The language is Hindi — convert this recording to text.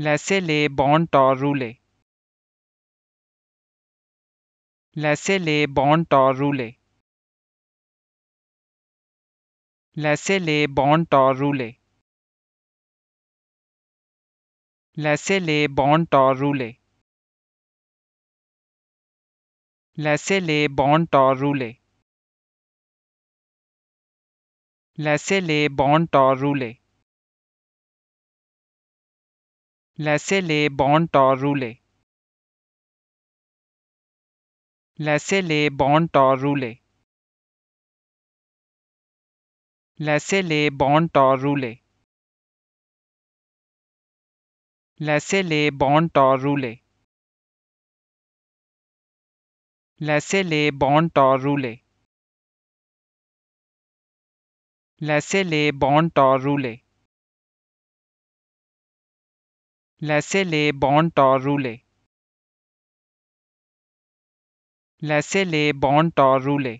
लैसे ले बॉन्ट और रूले लैसे ले बॉन्ट और रूले लैसे ले बॉन्ट और रूले लैसे ले बॉन्ट और रूले लैसे ले बॉन्ट और रूले लैसे ले बॉन्ट और रूले लैसे ले बॉन टॉर रूले लैसे ले बॉन टॉर रूले लैसे ले बॉन टॉर रूले लैसे ले बॉन टॉर रूले लैसे ले बॉन टॉर रूले लैसे ले बॉन टॉर रूले लैसे ले बॉन टॉ रूले लैसे ले बॉन टॉ रूले